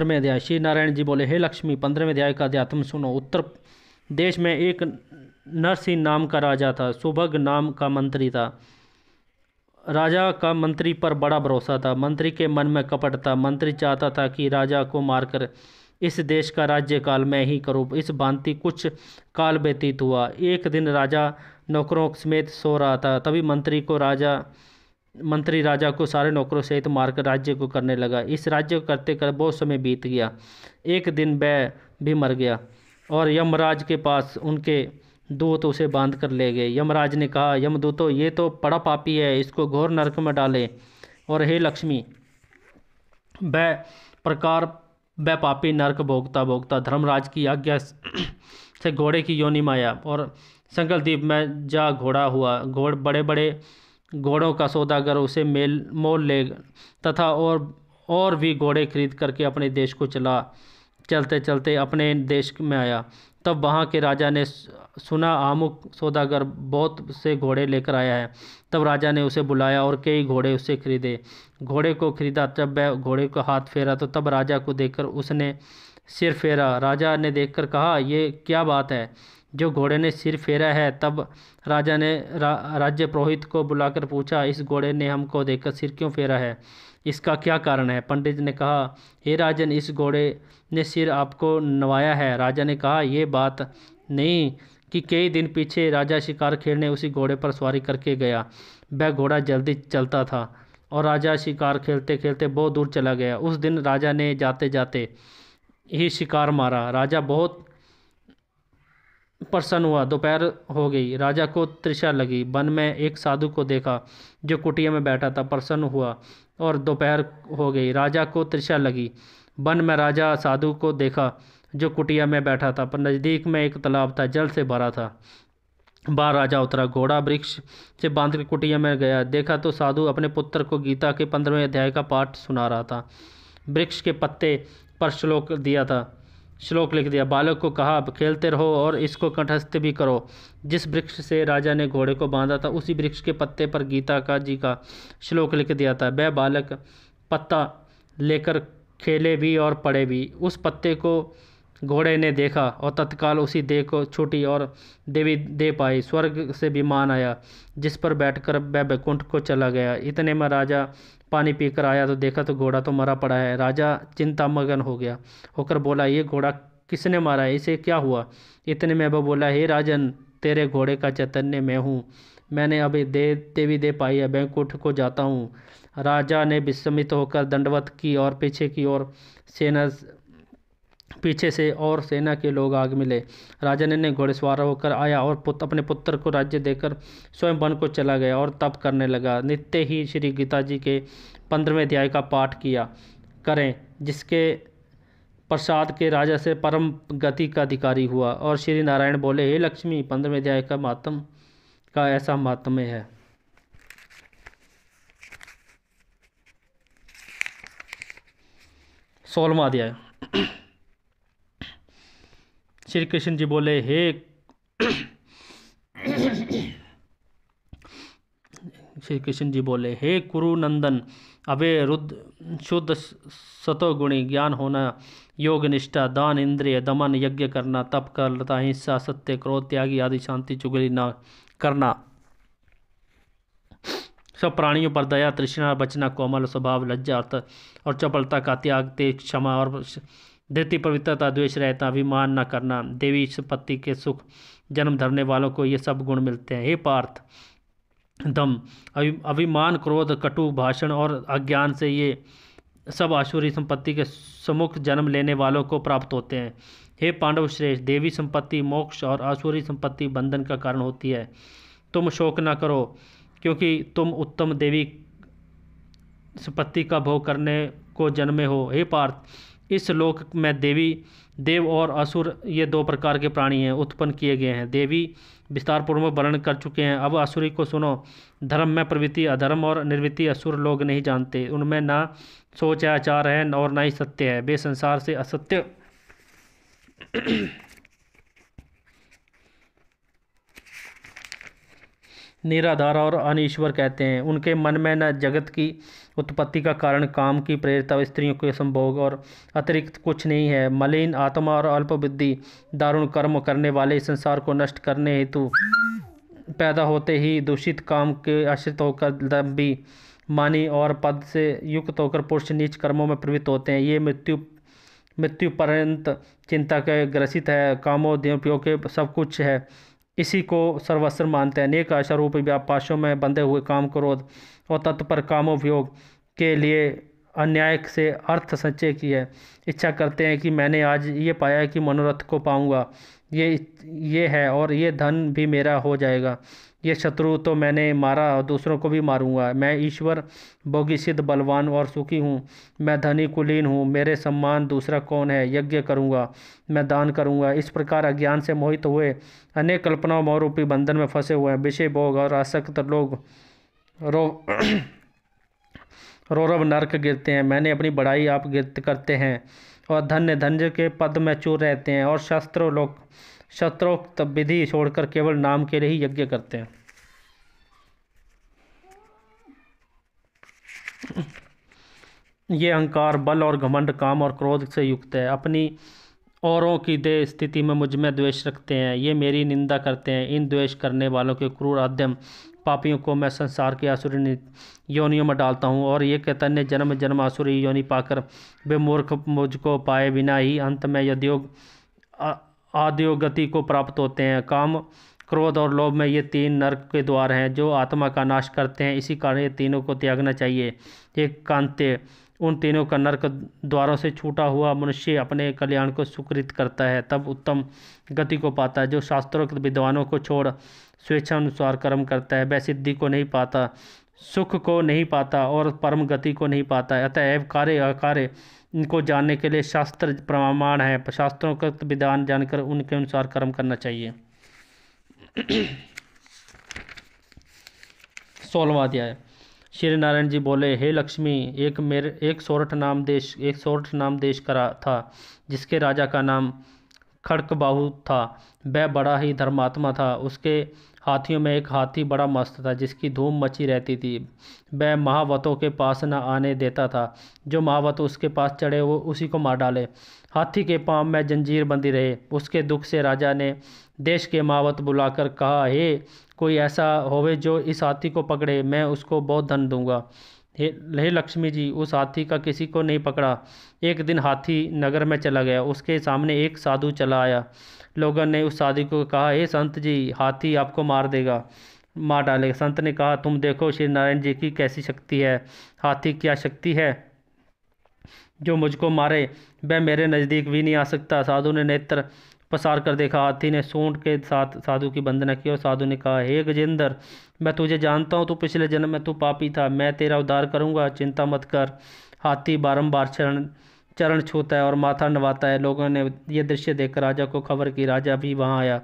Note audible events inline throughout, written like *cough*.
पंद्रहवें अध्याय श्री नारायण जी बोले हे लक्ष्मी पंद्रहवें अध्याय का अध्यात्म सुनो उत्तर देश में एक नरसिंह नाम का राजा था सुभग नाम का मंत्री था राजा का मंत्री पर बड़ा भरोसा था मंत्री के मन में कपट था मंत्री चाहता था कि राजा को मारकर इस देश का राज्य काल मैं ही करूँ इस भांति कुछ काल व्यतीत हुआ एक दिन राजा नौकरों समेत सो रहा था तभी मंत्री को राजा मंत्री राजा को सारे नौकरों सहित मारकर राज्य को करने लगा इस राज्य को करते कर बहुत समय बीत गया एक दिन वह भी मर गया और यमराज के पास उनके दूत उसे बांध कर ले गए यमराज ने कहा यमदूतो ये तो बड़ा पापी है इसको घोर नरक में डालें और हे लक्ष्मी वह प्रकार वह पापी नरक भोगता भोगता धर्मराज की आज्ञा से घोड़े की योनि माया और संकलद्वीप में जा घोड़ा हुआ घोड़ बड़े बड़े घोड़ों का सौदागर उसे मेल मोल ले तथा और और भी घोड़े खरीद करके अपने देश को चला चलते चलते अपने देश में आया तब वहाँ के राजा ने सुना आमुक सौदागर बहुत से घोड़े लेकर आया है तब राजा ने उसे बुलाया और कई घोड़े उससे खरीदे घोड़े को खरीदा जब वह घोड़े को हाथ फेरा तो तब राजा को देखकर उसने सिर फेरा राजा ने देखकर कहा यह क्या बात है जो घोड़े ने सिर फेरा है तब राजा ने रा, राज्य पुरोहित को बुलाकर पूछा इस घोड़े ने हमको देखकर सिर क्यों फेरा है इसका क्या कारण है पंडित ने कहा हे राजन इस घोड़े ने सिर आपको नवाया है राजा ने कहा यह बात नहीं कि कई दिन पीछे राजा शिकार खेलने उसी घोड़े पर सवारी करके गया वह घोड़ा जल्दी चलता था और राजा शिकार खेलते खेलते बहुत दूर चला गया उस दिन राजा ने जाते जाते ही शिकार मारा राजा बहुत प्रसन्न हुआ दोपहर हो गई राजा को त्रिषा लगी वन में एक साधु को देखा जो कुटिया में बैठा था प्रसन्न हुआ और दोपहर हो गई राजा को त्रिषा लगी वन में राजा साधु को देखा जो कुटिया में बैठा था पर नज़दीक में एक तालाब था जल से भरा था बाहर राजा उतरा घोड़ा वृक्ष से बांध कर कुटिया में गया देखा तो साधु अपने पुत्र को गीता के पंद्रहवें अध्याय का पाठ सुना रहा था वृक्ष के पत्ते पर श्लोक दिया था श्लोक लिख दिया बालक को कहा अब खेलते रहो और इसको कंठस्थ भी करो जिस वृक्ष से राजा ने घोड़े को बांधा था उसी वृक्ष के पत्ते पर गीता का जी का श्लोक लिख दिया था वह बालक पत्ता लेकर खेले भी और पढ़े भी उस पत्ते को घोड़े ने देखा और तत्काल उसी देह को छूटी और देवी दे पाई स्वर्ग से विमान आया जिस पर बैठकर वह बैकुंठ को चला गया इतने में राजा पानी पीकर आया तो देखा तो घोड़ा तो मरा पड़ा है राजा चिंता मगन हो गया होकर बोला ये घोड़ा किसने मारा है इसे क्या हुआ इतने में वह बोला हे राजन तेरे घोड़े का चैतन्य मैं हूँ मैंने अभी दे देवी दे पाई है बैंकुंठ को जाता हूँ राजा ने विस्मित होकर दंडवत की और पीछे की ओर सेना पीछे से और सेना के लोग आग मिले राजा ने घोड़ेसवार होकर आया और पुत अपने पुत्र को राज्य देकर स्वयं वन को चला गया और तप करने लगा नित्य ही श्री गीता जी के पंद्रहवें अध्याय का पाठ किया करें जिसके प्रसाद के राजा से परम गति का अधिकारी हुआ और श्री नारायण बोले हे लक्ष्मी पंद्रहवें अध्याय का मातम का ऐसा महात्म्य है सोलवा अध्याय श्री कृष्ण जी बोले हे श्री कृष्ण जी बोले हे कुरु नंदन अवे रुद्र शुद्ध सतोगुणी ज्ञान होना योग निष्ठा दान इंद्रिय दमन यज्ञ करना तप कर लता हिंसा सत्य क्रोध त्यागी आदि शांति चुगली ना करना सब प्राणियों पर दया तृष्णा बचना कोमल स्वभाव लज्जा और चपलता का त्याग तेज क्षमा और धृति पवित्रता द्वेष रहता अभिमान न करना देवी संपत्ति के सुख जन्म धरने वालों को ये सब गुण मिलते हैं हे पार्थ दम अभिमान क्रोध कटु भाषण और अज्ञान से ये सब आशुरी संपत्ति के समुख जन्म लेने वालों को प्राप्त होते हैं हे पांडव श्रेष्ठ देवी संपत्ति मोक्ष और आशुरी संपत्ति बंधन का कारण होती है तुम शोक न करो क्योंकि तुम उत्तम देवी संपत्ति का भोग करने को जन्मे हो हे पार्थ इस लोक में देवी देव और असुर ये दो प्रकार के प्राणी हैं उत्पन्न किए गए हैं देवी विस्तारपूर्वक में वर्णन कर चुके हैं अब असुरी को सुनो धर्म में प्रवृत्ति अधर्म और निर्वृत्ति असुर लोग नहीं जानते उनमें ना सोच है आचार है और ना ही सत्य है वे संसार से असत्य निराधार और अनिश्वर कहते हैं उनके मन में न जगत की उत्पत्ति का कारण काम की प्रेरता स्त्रियों के संभोग और अतिरिक्त कुछ नहीं है मलिन आत्मा और अल्पबुद्धि दारुण कर्म करने वाले संसार को नष्ट करने हेतु पैदा होते ही दूषित काम के आश्रित होकर दम्भी मानी और पद से युक्त होकर पुरुष नीच कर्मों में प्रवृत्त होते हैं ये मृत्यु मृत्यु पर्यंत चिंता के ग्रसित है कामोद्योग के सब कुछ है इसी को सर्वस्त्र मानते हैं अनेक आशा रूप व्यापाशों में बंधे हुए काम क्रोध और तत्पर कामोपयोग के लिए अन्याय से अर्थ संचय की है इच्छा करते हैं कि मैंने आज ये पाया कि मनोरथ को पाऊंगा ये ये है और ये धन भी मेरा हो जाएगा ये शत्रु तो मैंने मारा और दूसरों को भी मारूंगा मैं ईश्वर भोगी सिद्ध बलवान और सुखी हूँ मैं धनी कुलीन हूँ मेरे सम्मान दूसरा कौन है यज्ञ करूँगा मैं दान करूँगा इस प्रकार अज्ञान से मोहित हुए अनेक कल्पनाओं मौरूपी बंधन में फंसे हुए हैं विषय भोग और आसक्त लोग रो *clears throat* रौरव नरक गिरते हैं मैंने अपनी बढ़ाई आप गिरत करते हैं और धन्य धन्य के पद में चूर रहते हैं और शस्त्रों लोग शस्त्रोक्त विधि छोड़कर केवल नाम के लिए ही यज्ञ करते हैं ये अहंकार बल और घमंड काम और क्रोध से युक्त है अपनी औरों की दे स्थिति में मुझ में द्वेष रखते हैं ये मेरी निंदा करते हैं इन द्वेष करने वालों के क्रूर आद्यम पापियों को मैं संसार के आसुरी योनियों में डालता हूँ और ये चैतन्य जन्म जन्म आसुरी योनि पाकर वे मूर्ख मुझको पाए बिना ही अंत में यद्योग आद्योगति को प्राप्त होते हैं काम क्रोध और लोभ में ये तीन नर्क के द्वार हैं जो आत्मा का नाश करते हैं इसी कारण ये तीनों को त्यागना चाहिए एक कांत्य उन तीनों का नर्क द्वारों से छूटा हुआ मनुष्य अपने कल्याण को सुकृत करता है तब उत्तम गति को पाता है जो शास्त्रोक्त विद्वानों को छोड़ स्वेच्छानुसार कर्म करता है वह सिद्धि को नहीं पाता सुख को नहीं पाता और परम गति को नहीं पाता है अतएव कार्य अकार्य इनको जानने के लिए शास्त्र प्रमाण है शास्त्रों का विधान जानकर उनके अनुसार कर्म करना चाहिए सोलवा अध्याय श्री नारायण जी बोले हे लक्ष्मी एक मेरे एक सोरठ नाम देश एक सोरठ नाम देश करा था जिसके राजा का नाम खड़कबाहू था वह बड़ा ही धर्मात्मा था उसके हाथियों में एक हाथी बड़ा मस्त था जिसकी धूम मची रहती थी वह महावतों के पास न आने देता था जो महावत उसके पास चढ़े वो उसी को मार डाले हाथी के पाँव में जंजीर बंदी रहे उसके दुख से राजा ने देश के महावत बुलाकर कहा हे कोई ऐसा होवे जो इस हाथी को पकड़े मैं उसको बहुत धन दूंगा हे हे लक्ष्मी जी उस हाथी का किसी को नहीं पकड़ा एक दिन हाथी नगर में चला गया उसके सामने एक साधु चला आया लोगों ने उस साधु को कहा हे संत जी हाथी आपको मार देगा मार डालेगा संत ने कहा तुम देखो श्री नारायण जी की कैसी शक्ति है हाथी क्या शक्ति है जो मुझको मारे वह मेरे नज़दीक भी नहीं आ सकता साधु ने नेत्र पसार कर देखा हाथी ने सूंड के साथ साधु की वंदना की और साधु ने कहा हे गजेंद्र मैं तुझे जानता हूँ तू पिछले जन्म में तू पापी था मैं तेरा उद्धार करूँगा चिंता मत कर हाथी बारम्बार शरण चरण छूता है और माथा नवाता है लोगों ने यह दृश्य देखकर राजा को खबर की राजा भी वहाँ आया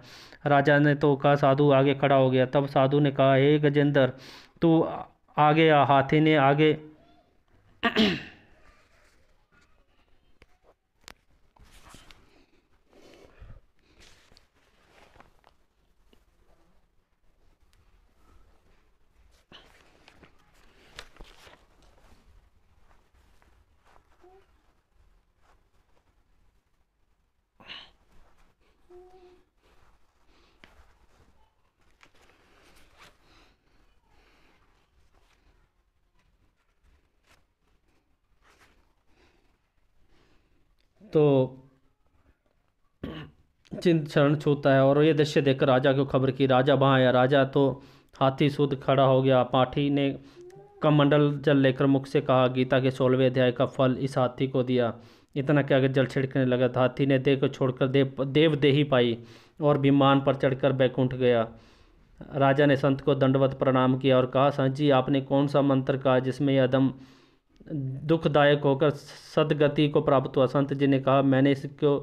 राजा ने तो कहा साधु आगे खड़ा हो गया तब साधु ने कहा हे गजेंद्र तू आगे आ हाथी ने आगे तो चिंत शरण छूता है और ये दृश्य देखकर राजा को खबर की राजा वहाँ आया राजा तो हाथी सुध खड़ा हो गया पाठी ने कमंडल जल लेकर मुख से कहा गीता के सोलहवें अध्याय का फल इस हाथी को दिया इतना क्या कि जल छिड़कने लगा था हाथी ने देह को छोड़कर देव देव दे ही पाई और विमान पर चढ़कर बैकुंठ गया राजा ने संत को दंडवत प्रणाम किया और कहा संत जी आपने कौन सा मंत्र कहा जिसमें यह अदम दुखदायक होकर सदगति को प्राप्त हुआ संत जी ने कहा मैंने इसको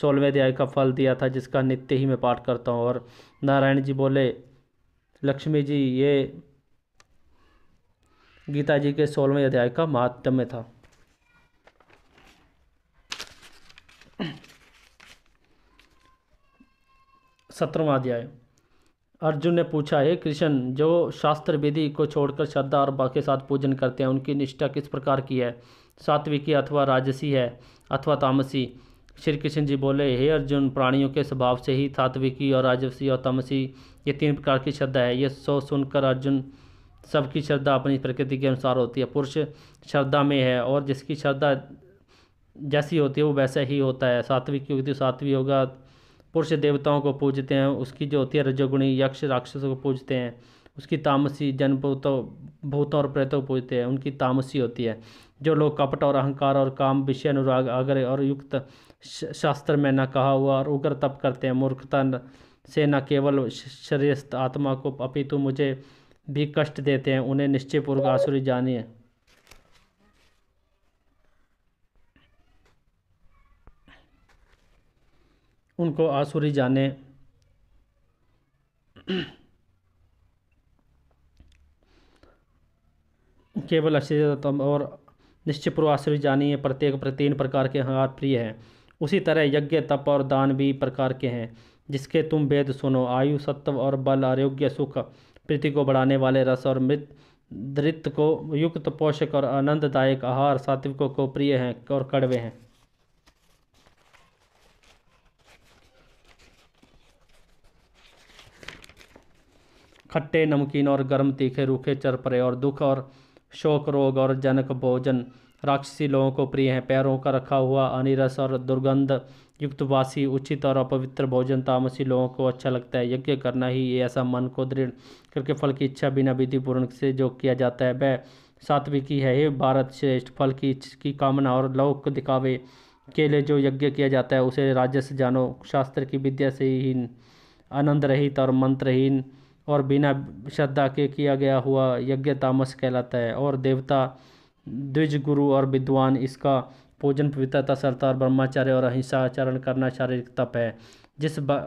सोलहवें अध्याय का फल दिया था जिसका नित्य ही मैं पाठ करता हूँ और नारायण जी बोले लक्ष्मी जी ये गीता जी के सोलहवें अध्याय का महात्म्य था सत्रवा अध्याय अर्जुन ने पूछा है कृष्ण जो शास्त्र विधि को छोड़कर श्रद्धा और बाकी साथ पूजन करते हैं उनकी निष्ठा किस प्रकार की है सात्विकी अथवा राजसी है अथवा तामसी श्री कृष्ण जी बोले हे अर्जुन प्राणियों के स्वभाव से ही सात्विकी और राजसी और तामसी ये तीन प्रकार की श्रद्धा है ये सो सुनकर अर्जुन सबकी श्रद्धा अपनी प्रकृति के अनुसार होती है पुरुष श्रद्धा में है और जिसकी श्रद्धा जैसी होती है वो वैसा ही होता है सात्विक होगी तो सात्विक होगा पुरुष देवताओं को पूजते हैं उसकी जो होती है रजोगुणी यक्ष राक्षसों को पूजते हैं उसकी तामसी जन भूतों भूतों और प्रेतों को पूजते हैं उनकी तामसी होती है जो लोग कपट और अहंकार और काम विषय अनुराग आग्रह और युक्त शास्त्र में न कहा हुआ और उग्र तप करते हैं मूर्खता से न केवल शरीरस्थ आत्मा को अपितु मुझे भी कष्ट देते हैं उन्हें निश्चयपूर्वक आसुरी जानिए उनको आसुरी जाने केवल अश्रितम और पूर्व आसुरी है प्रत्येक तीन प्रकार के हाथ प्रिय हैं उसी तरह यज्ञ तप और दान भी प्रकार के हैं जिसके तुम वेद सुनो आयु सत्व और बल आरोग्य सुख प्रीति को बढ़ाने वाले रस और मृत धृत को युक्त पोषक और आनंददायक आहार सात्विकों को प्रिय हैं और कड़वे हैं खट्टे नमकीन और गर्म तीखे रूखे चरपरे और दुख और शोक रोग और जनक भोजन राक्षसी लोगों को प्रिय हैं पैरों का रखा हुआ अनिरस और दुर्गंध युक्त वासी उचित और अपवित्र भोजन तामसी लोगों को अच्छा लगता है यज्ञ करना ही ये ऐसा मन को दृढ़ करके फल की इच्छा बिना विधि पूर्ण से जो किया जाता है वह सात्विक की है ये भारत श्रेष्ठ फल की की कामना और लौक दिखावे के लिए जो यज्ञ किया जाता है उसे राजस्व जानो शास्त्र की विद्या से ही आनंद रहित और मंत्रहीन और बिना श्रद्धा के किया गया हुआ यज्ञ तामस कहलाता है और देवता द्विज गुरु और विद्वान इसका पूजन पवित्रता सरतार ब्रह्माचार्य और अहिंसा आचरण करना शारीरिक तप है जिस बा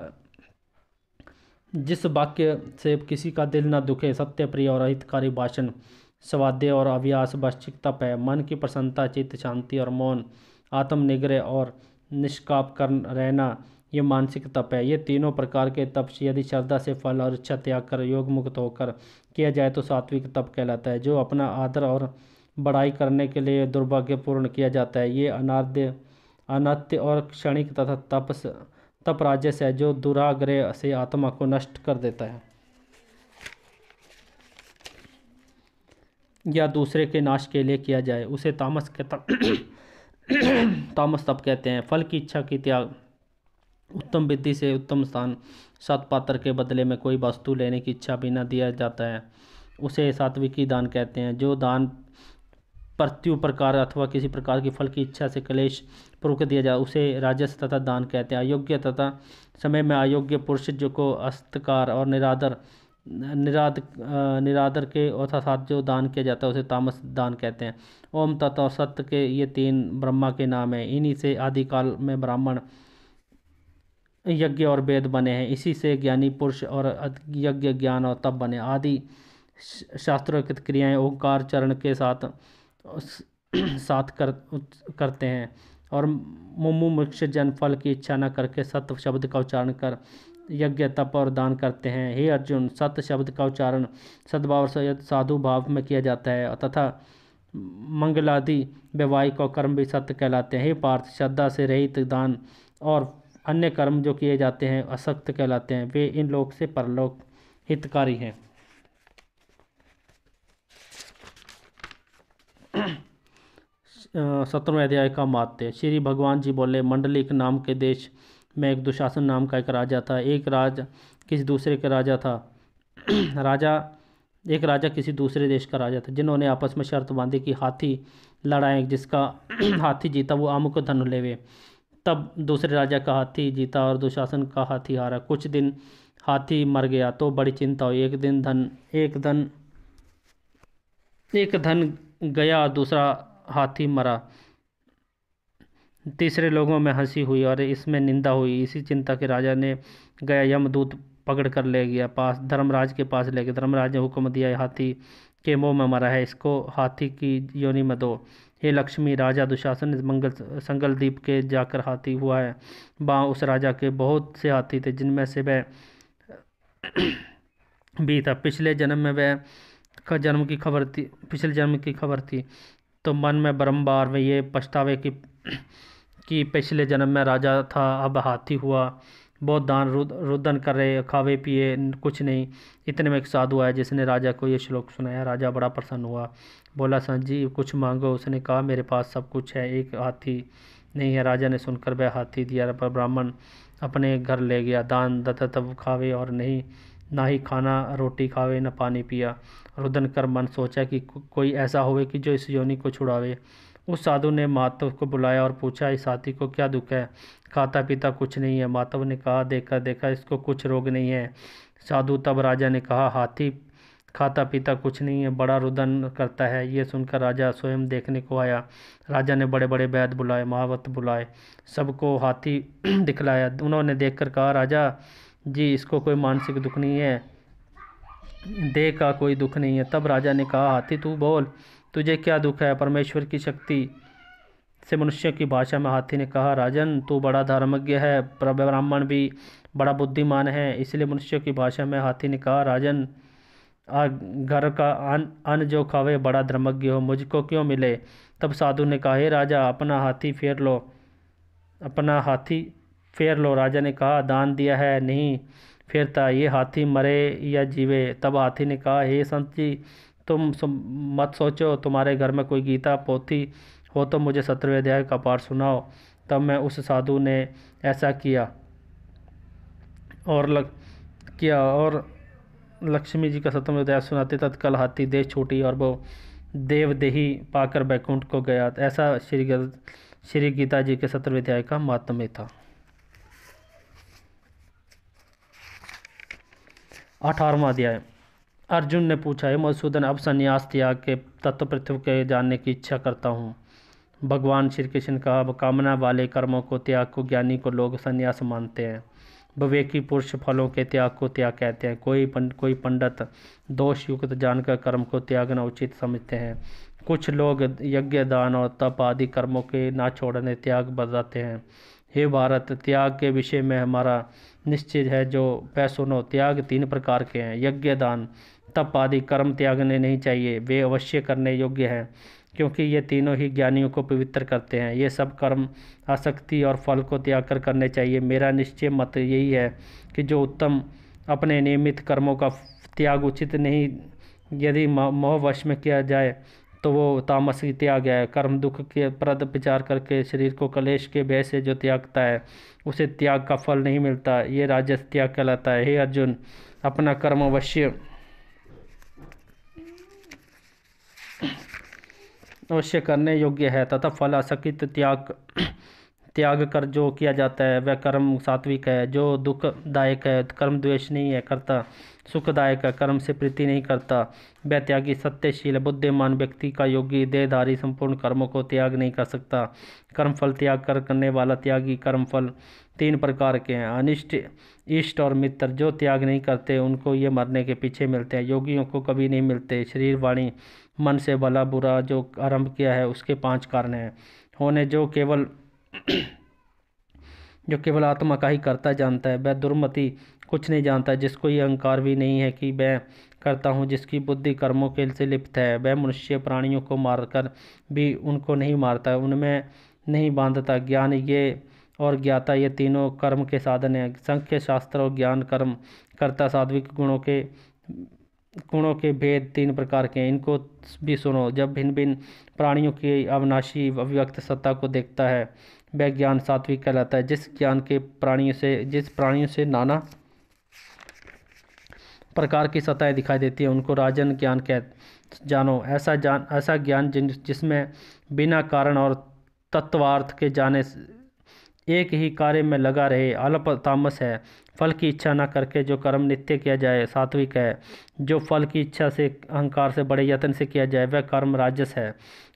जिस वाक्य से किसी का दिल न दुखे सत्य प्रिय और अहितकारी भाषण स्वाद्य और अभ्यास वाश्चिक तप है मन की प्रसन्नता चित्त शांति और मौन आत्मनिग्रह और निष्काप कर रहना ये मानसिक तप है ये तीनों प्रकार के तप यदि श्रद्धा से फल और इच्छा त्याग कर योग मुक्त होकर किया जाए तो सात्विक तप कहलाता है जो अपना आदर और बढ़ाई करने के लिए दुर्भाग्यपूर्ण किया जाता है ये अनाद्य अनत्य और क्षणिक तथा तप तप राजस है जो दुराग्रह से आत्मा को नष्ट कर देता है या दूसरे के नाश के लिए किया जाए उसे तामस के तप *coughs* तामस तप कहते हैं फल की इच्छा की त्याग उत्तम विधि से उत्तम स्थान सतपात्र के बदले में कोई वस्तु लेने की इच्छा बिना दिया जाता है उसे सात्विकी दान कहते हैं जो दान प्रत्यु प्रकार अथवा किसी प्रकार की फल की इच्छा से कलेश पुरुष दिया जाए उसे राजस्व तथा दान कहते हैं अयोग्य तथा समय में अयोग्य पुरुष जो को अस्तकार और निरादर निराद निरादर के अथा साथ जो दान किया जाता है उसे तामस दान कहते हैं ओम तथा सत्य के ये तीन ब्रह्मा के नाम हैं इन्हीं से आदिकाल में ब्राह्मण यज्ञ और वेद बने हैं इसी से ज्ञानी पुरुष और यज्ञ ज्ञान और तप बने आदि शास्त्रोकृत क्रियाएं ओंकार चरण के साथ साथ कर करते हैं और मुमु मुक्ष जन फल की इच्छा न करके सत्य शब्द का उच्चारण कर यज्ञ तप और दान करते हैं हे अर्जुन सत्य शब्द का उच्चारण सद्भाव से साधु भाव में किया जाता है तथा मंगलादि वैवाहिक और कर्म भी सत्य कहलाते हैं हे पार्थ श्रद्धा से रहित दान और अन्य कर्म जो किए जाते हैं असक्त कहलाते हैं वे इन लोग से परलोक हितकारी हैं *clears throat* सत्रहवें अध्याय का मात्य श्री भगवान जी बोले मंडलिक नाम के देश में एक दुशासन नाम का एक राजा था एक राज किसी दूसरे का राजा था *clears throat* राजा एक राजा किसी दूसरे देश का राजा था जिन्होंने आपस में शर्त बांधी कि हाथी लड़ाएं जिसका *clears throat* हाथी जीता वो आमुख धन लेवे तब दूसरे राजा का हाथी जीता और दुशासन का हाथी हारा कुछ दिन हाथी मर गया तो बड़ी चिंता हुई एक दिन धन एक धन एक धन गया दूसरा हाथी मरा तीसरे लोगों में हंसी हुई और इसमें निंदा हुई इसी चिंता के राजा ने गया यमदूत पकड़ कर ले गया पास धर्मराज के पास ले गया धर्मराज ने हुक्म दिया हाथी के मुँह में मरा है इसको हाथी की योनि में दो हे लक्ष्मी राजा दुशासन इस मंगल संगल द्वीप के जाकर हाथी हुआ है वहाँ उस राजा के बहुत से हाथी थे जिनमें से वह *clears throat* भी था पिछले जन्म में वह का जन्म की खबर थी पिछले जन्म की खबर थी तो मन में बरम्बार में ये पछतावे की *clears throat* कि पिछले जन्म में राजा था अब हाथी हुआ बहुत दान रुदन कर रहे खावे पिए कुछ नहीं इतने में एक साधु आया जिसने राजा को ये श्लोक सुनाया राजा बड़ा प्रसन्न हुआ बोला हाँ जी कुछ मांगो उसने कहा मेरे पास सब कुछ है एक हाथी नहीं है राजा ने सुनकर वह हाथी दिया पर ब्राह्मण अपने घर ले गया दान दत्ता तब खावे और नहीं ना ही खाना रोटी खावे ना पानी पिया रुदन कर मन सोचा कि को, कोई ऐसा होवे कि जो इस योनि को छुड़ावे उस साधु ने मातव को बुलाया और पूछा इस हाथी को क्या दुख है खाता पीता कुछ नहीं है मातव ने कहा देखा देखा इसको कुछ रोग नहीं है साधु तब राजा ने कहा हाथी खाता पीता कुछ नहीं है बड़ा रुदन करता है ये सुनकर राजा स्वयं देखने को आया राजा ने बड़े बड़े वैद बुलाए महावत बुलाए सबको हाथी *clears throat* दिखलाया उन्होंने देख कहा राजा जी इसको कोई मानसिक दुख नहीं है देह का कोई दुख नहीं है तब राजा ने कहा हाथी तू बोल तुझे क्या दुख है परमेश्वर की शक्ति से मनुष्य की भाषा में हाथी ने कहा राजन तू बड़ा धर्मज्ञ है ब्राह्मण भी बड़ा बुद्धिमान है इसलिए मनुष्य की भाषा में हाथी ने कहा राजन घर का अन्न अन जो खावे बड़ा धर्मज्ञ हो मुझको क्यों मिले तब साधु ने कहा हे राजा अपना हाथी फेर लो अपना हाथी फेर लो राजा ने कहा दान दिया है नहीं फेरता ये हाथी मरे या जीवे तब हाथी ने कहा हे संत जी तुम मत सोचो तुम्हारे घर में कोई गीता पोथी हो तो मुझे सत्रवे अध्याय का पाठ सुनाओ तब मैं उस साधु ने ऐसा किया और लग किया और लक्ष्मी जी का सप्तम अध्याय सुनाते तत्काल हाथी देश छोटी और वो देवदेही पाकर बैकुंठ को गया ऐसा श्री श्री गीता जी के सत्रह अध्याय का महात्म्य था अठारवा अध्याय अर्जुन ने पूछा है मधुसूदन अब संन्यास त्याग के तत्व पृथ्वी के जानने की इच्छा करता हूँ भगवान श्री कृष्ण का कामना वाले कर्मों को त्याग को ज्ञानी को लोग संन्यास मानते हैं विवेकी पुरुष फलों के त्याग को त्याग कहते हैं कोई पंड, कोई पंडित दोषयुक्त जानकर कर्म को त्यागना उचित समझते हैं कुछ लोग यज्ञ दान और तप आदि कर्मों के ना छोड़ने त्याग बताते हैं हे भारत त्याग के विषय में हमारा निश्चित है जो पैसुनो त्याग तीन प्रकार के हैं यज्ञ दान तप आदि कर्म त्यागने नहीं चाहिए वे अवश्य करने योग्य हैं क्योंकि ये तीनों ही ज्ञानियों को पवित्र करते हैं ये सब कर्म आसक्ति और फल को त्याग कर करने चाहिए मेरा निश्चय मत यही है कि जो उत्तम अपने नियमित कर्मों का त्याग उचित नहीं यदि मोहवश में किया जाए तो वो तामस ही त्याग है कर्म दुख के प्रद विचार करके शरीर को कलेश के भय से जो त्यागता है उसे त्याग का फल नहीं मिलता ये राजस त्याग कहलाता है हे अर्जुन अपना कर्म अवश्य अवश्य करने योग्य है तथा फल असकित त्याग त्याग कर जो किया जाता है वह कर्म सात्विक है जो दुखदायक है कर्म द्वेष नहीं है करता सुखदायक है कर्म से प्रीति नहीं करता वह त्यागी सत्यशील बुद्धिमान व्यक्ति का योगी देहधारी संपूर्ण कर्मों को त्याग नहीं कर सकता कर्मफल त्याग कर करने वाला त्यागी कर्मफल तीन प्रकार के हैं अनिष्ट इष्ट और मित्र जो त्याग नहीं करते उनको ये मरने के पीछे मिलते हैं योगियों को कभी नहीं मिलते शरीर वाणी मन से भला बुरा जो आरंभ किया है उसके पांच कारण हैं होने जो केवल *clears throat* जो केवल आत्मा का ही करता जानता है वह दुर्मति कुछ नहीं जानता जिसको ये अहंकार भी नहीं है कि वह करता हूँ जिसकी बुद्धि कर्मों के से लिप्त है वह मनुष्य प्राणियों को मारकर भी उनको नहीं मारता उनमें नहीं बांधता ज्ञान ये और ज्ञाता ये तीनों कर्म के साधन हैं संख्य शास्त्र और ज्ञान कर्म कर्ता साध्विक गुणों के गुणों के भेद तीन प्रकार के हैं इनको भी सुनो जब भिन्न भिन्न प्राणियों की अविनाशी अव्यक्त सत्ता को देखता है वह ज्ञान सात्विक कहलाता है जिस ज्ञान के प्राणियों से जिस प्राणियों से नाना प्रकार की सत्ताएं दिखाई देती हैं उनको राजन ज्ञान कह जानो ऐसा जान ऐसा ज्ञान जिन जिसमें बिना कारण और तत्वार्थ के जाने एक ही कार्य में लगा रहे अल्प तामस है फल की इच्छा न करके जो कर्म नित्य किया जाए सात्विक है जो फल की इच्छा से अहंकार से बड़े यत्न से किया जाए वह कर्म राजस है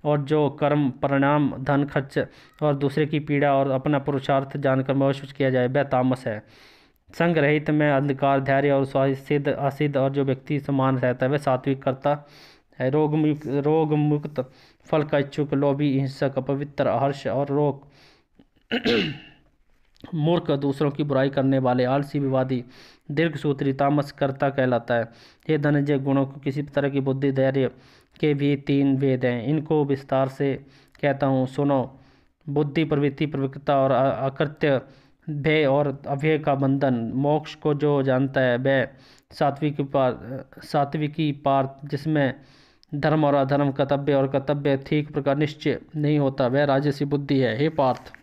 और जो कर्म परिणाम धन खर्च और दूसरे की पीड़ा और अपना पुरुषार्थ जानकर महसूस किया जाए वह तामस है संग रहित में अंधकार धैर्य और सिद्ध असिद्ध और जो व्यक्ति समान रहता है वह सात्विक करता है रोग मुक्त रोग मुक्त फल का इच्छुक लोभी हिंसक अपवित्र हर्ष और रोग *clears throat* मूर्ख दूसरों की बुराई करने वाले आलसी विवादी दीर्घ सूत्री कर्ता कहलाता है ये धनंजय गुणों को किसी तरह की बुद्धि धैर्य के भी तीन वेद हैं इनको विस्तार से कहता हूँ सुनो बुद्धि प्रवृत्ति प्रवृत्ता और अकृत्य भय और अभ्यय का बंधन मोक्ष को जो जानता है वह सात्विक पार सात्विकी पार जिसमें धर्म और अधर्म कर्तव्य और कर्तव्य ठीक प्रकार निश्चय नहीं होता वह राजसी बुद्धि है हे पार्थ